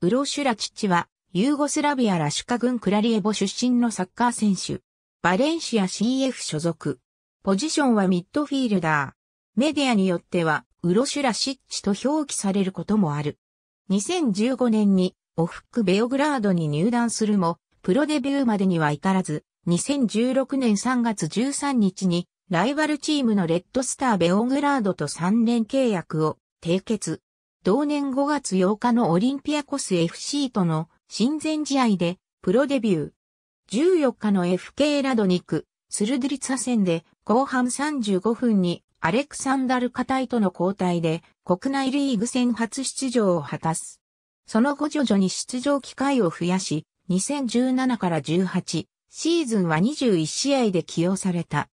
ウロシュラチッチは、ユーゴスラビアラシュカ軍クラリエボ出身のサッカー選手。バレンシア CF 所属。ポジションはミッドフィールダー。メディアによっては、ウロシュラシッチと表記されることもある。2015年に、オフックベオグラードに入団するも、プロデビューまでには至らず、2016年3月13日に、ライバルチームのレッドスターベオグラードと3年契約を締結。同年5月8日のオリンピアコス FC との親善試合でプロデビュー。14日の FK ラドニク、スルドリツァ戦で後半35分にアレクサンダル・カタイとの交代で国内リーグ戦初出場を果たす。その後徐々に出場機会を増やし、2017から18シーズンは21試合で起用された。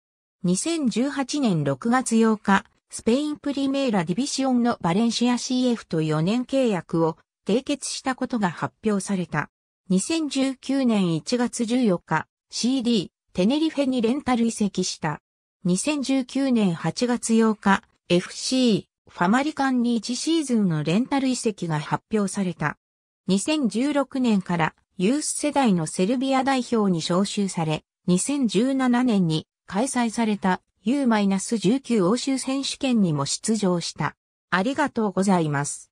2018年6月8日、スペインプリメーラディビシオンのバレンシア CF と4年契約を締結したことが発表された。2019年1月14日、CD、テネリフェにレンタル移籍した。2019年8月8日、FC、ファマリカンに1シーズンのレンタル移籍が発表された。2016年からユース世代のセルビア代表に招集され、2017年に開催された U-19 欧州選手権にも出場した。ありがとうございます。